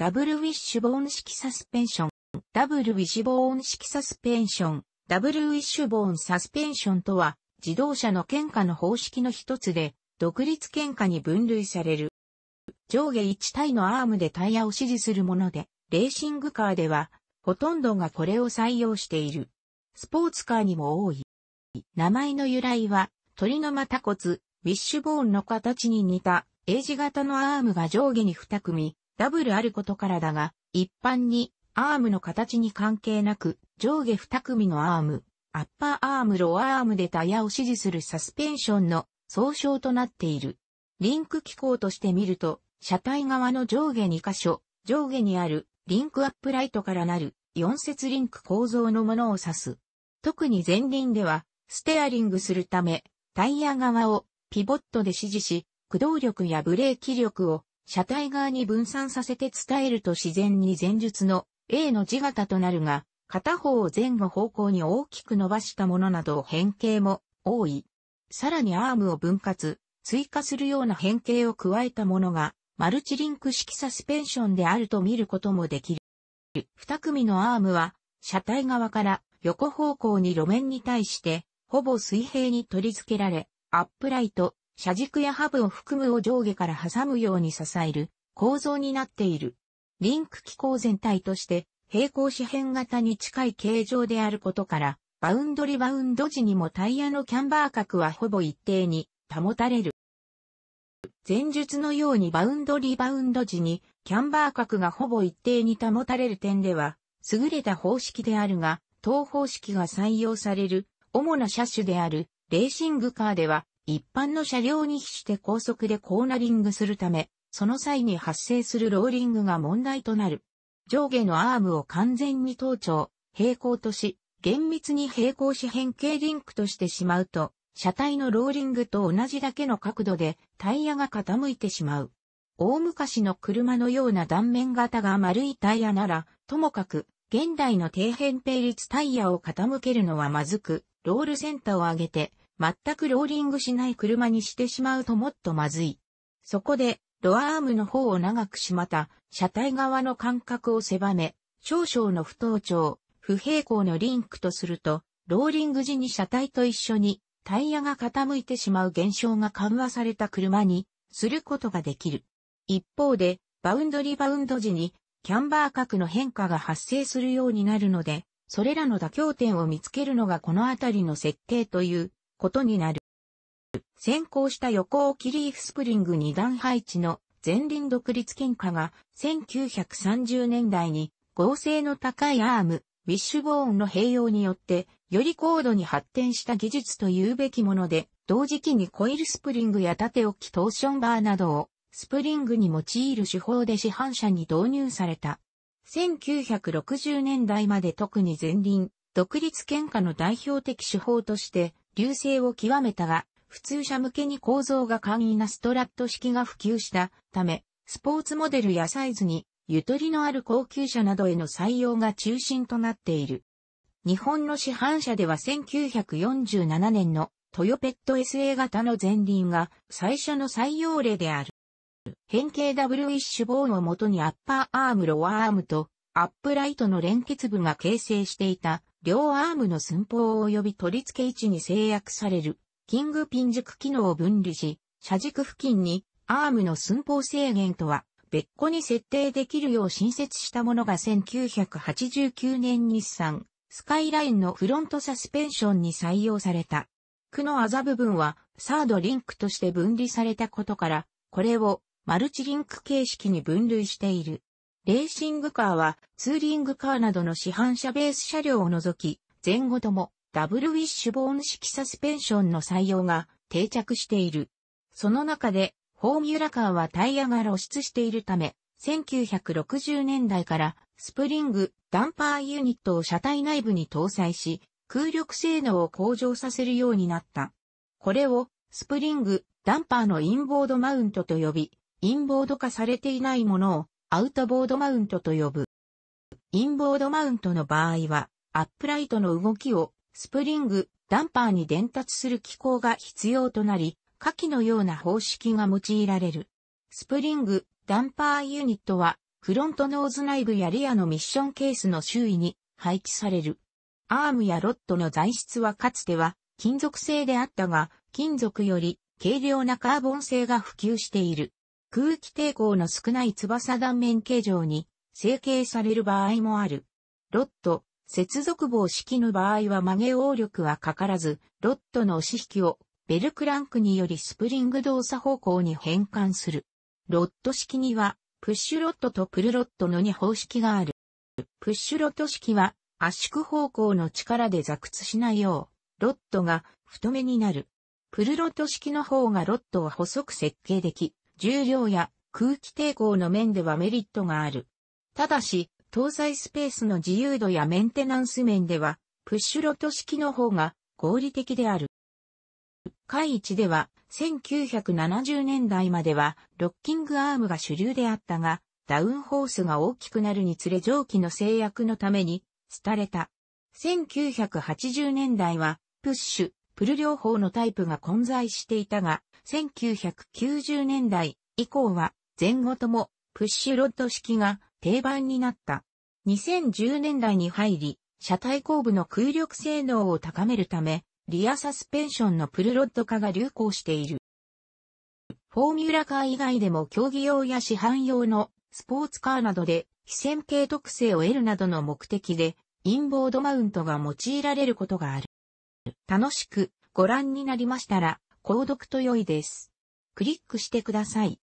ダブルウィッシュボーン式サスペンション。ダブルウィッシュボーン式サスペンション。ダブルウィッシュボーンサスペンションとは、自動車の喧嘩の方式の一つで、独立喧嘩に分類される。上下1体のアームでタイヤを支持するもので、レーシングカーでは、ほとんどがこれを採用している。スポーツカーにも多い。名前の由来は、鳥の股骨、ウィッシュボーンの形に似た、エイジ型のアームが上下に2組、ダブルあることからだが、一般にアームの形に関係なく、上下二組のアーム、アッパーアーム、ローアームでタイヤを支持するサスペンションの総称となっている。リンク機構として見ると、車体側の上下2箇所、上下にあるリンクアップライトからなる4節リンク構造のものを指す。特に前輪では、ステアリングするため、タイヤ側をピボットで支持し、駆動力やブレーキ力を車体側に分散させて伝えると自然に前述の A の字型となるが、片方を前後方向に大きく伸ばしたものなど変形も多い。さらにアームを分割、追加するような変形を加えたものが、マルチリンク式サスペンションであると見ることもできる。二組のアームは、車体側から横方向に路面に対して、ほぼ水平に取り付けられ、アップライト、車軸やハブを含むを上下から挟むように支える構造になっている。リンク機構全体として平行四辺型に近い形状であることから、バウンドリバウンド時にもタイヤのキャンバー角はほぼ一定に保たれる。前述のようにバウンドリバウンド時にキャンバー角がほぼ一定に保たれる点では、優れた方式であるが、等方式が採用される主な車種であるレーシングカーでは一般の車両に比して高速でコーナリングするため、その際に発生するローリングが問題となる。上下のアームを完全に盗聴、平行とし、厳密に平行四辺形リンクとしてしまうと、車体のローリングと同じだけの角度でタイヤが傾いてしまう。大昔の車のような断面型が丸いタイヤなら、ともかく、現代の底辺並立タイヤを傾けるのはまずく、ロールセンターを上げて、全くローリングしない車にしてしまうともっとまずい。そこで、ロアアームの方を長くしまた、車体側の間隔を狭め、少々の不登調、不平衡のリンクとすると、ローリング時に車体と一緒にタイヤが傾いてしまう現象が緩和された車にすることができる。一方で、バウンドリバウンド時にキャンバー角の変化が発生するようになるので、それらの妥協点を見つけるのがこのあたりの設定ということになる。先行した横置きリーフスプリング二段配置の前輪独立喧嘩が1930年代に合成の高いアーム、ウィッシュボーンの併用によってより高度に発展した技術というべきもので、同時期にコイルスプリングや縦置きトーションバーなどをスプリングに用いる手法で市販車に導入された。1960年代まで特に前輪、独立喧嘩の代表的手法として優勢を極めたが、普通車向けに構造が簡易なストラット式が普及したため、スポーツモデルやサイズにゆとりのある高級車などへの採用が中心となっている。日本の市販車では1947年のトヨペット SA 型の前輪が最初の採用例である。変形ダブルウィッシュをもとにアッパーアームロアームとアップライトの連結部が形成していた両アームの寸法及び取り付け位置に制約される、キングピン軸機能を分離し、車軸付近にアームの寸法制限とは別個に設定できるよう新設したものが1989年日産、スカイラインのフロントサスペンションに採用された。区のあざ部分はサードリンクとして分離されたことから、これをマルチリンク形式に分類している。レーシングカーはツーリングカーなどの市販車ベース車両を除き、前後ともダブルウィッシュボーン式サスペンションの採用が定着している。その中で、フォーミュラカーはタイヤが露出しているため、1960年代からスプリング、ダンパーユニットを車体内部に搭載し、空力性能を向上させるようになった。これをスプリング、ダンパーのインボードマウントと呼び、インボード化されていないものをアウトボードマウントと呼ぶ。インボードマウントの場合は、アップライトの動きをスプリング、ダンパーに伝達する機構が必要となり、下記のような方式が用いられる。スプリング、ダンパーユニットは、フロントノーズ内部やリアのミッションケースの周囲に配置される。アームやロットの材質はかつては金属製であったが、金属より軽量なカーボン製が普及している。空気抵抗の少ない翼断面形状に成形される場合もある。ロット、接続棒式の場合は曲げ応力はかからず、ロットの押し引きをベルクランクによりスプリング動作方向に変換する。ロット式には、プッシュロットとプルロットの2方式がある。プッシュロット式は、圧縮方向の力で座屈しないよう、ロットが太めになる。プルロット式の方がロットを細く設計でき、重量や空気抵抗の面ではメリットがある。ただし、搭載スペースの自由度やメンテナンス面では、プッシュロット式の方が合理的である。海一では、1970年代までは、ロッキングアームが主流であったが、ダウンホースが大きくなるにつれ蒸気の制約のために、廃れた。1980年代は、プッシュ、プル療法のタイプが混在していたが、1990年代以降は前後ともプッシュロッド式が定番になった。2010年代に入り、車体後部の空力性能を高めるため、リアサスペンションのプルロッド化が流行している。フォーミュラカー以外でも競技用や市販用のスポーツカーなどで非線形特性を得るなどの目的でインボードマウントが用いられることがある。楽しくご覧になりましたら購読と良いです。クリックしてください。